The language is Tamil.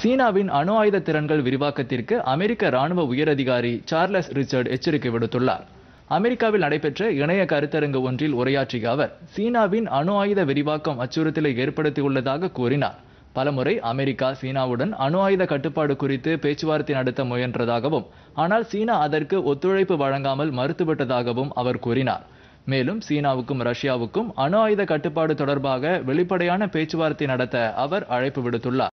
சீனாவின் அணு ஆயுத திறன்கள் விரிவாக்கத்திற்கு அமெரிக்க ராணுவ உயரதிகாரி சார்லஸ் ரிச்சர்ட் எச்சரிக்கை விடுத்துள்ளார் அமெரிக்காவில் நடைபெற்ற இணைய கருத்தரங்கு ஒன்றில் உரையாற்றிய அவர் சீனாவின் அணு ஆயுத விரிவாக்கம் அச்சுறுத்தலை ஏற்படுத்தியுள்ளதாக கூறினார் பலமுறை அமெரிக்கா சீனாவுடன் அணு ஆயுத கட்டுப்பாடு குறித்து பேச்சுவார்த்தை நடத்த முயன்றதாகவும் ஆனால் சீனா அதற்கு ஒத்துழைப்பு வழங்காமல் மறுத்துவிட்டதாகவும் அவர் கூறினார் மேலும் சீனாவுக்கும் ரஷ்யாவுக்கும் அணு ஆயுத கட்டுப்பாடு தொடர்பாக வெளிப்படையான பேச்சுவார்த்தை நடத்த அவர் அழைப்பு விடுத்துள்ளார்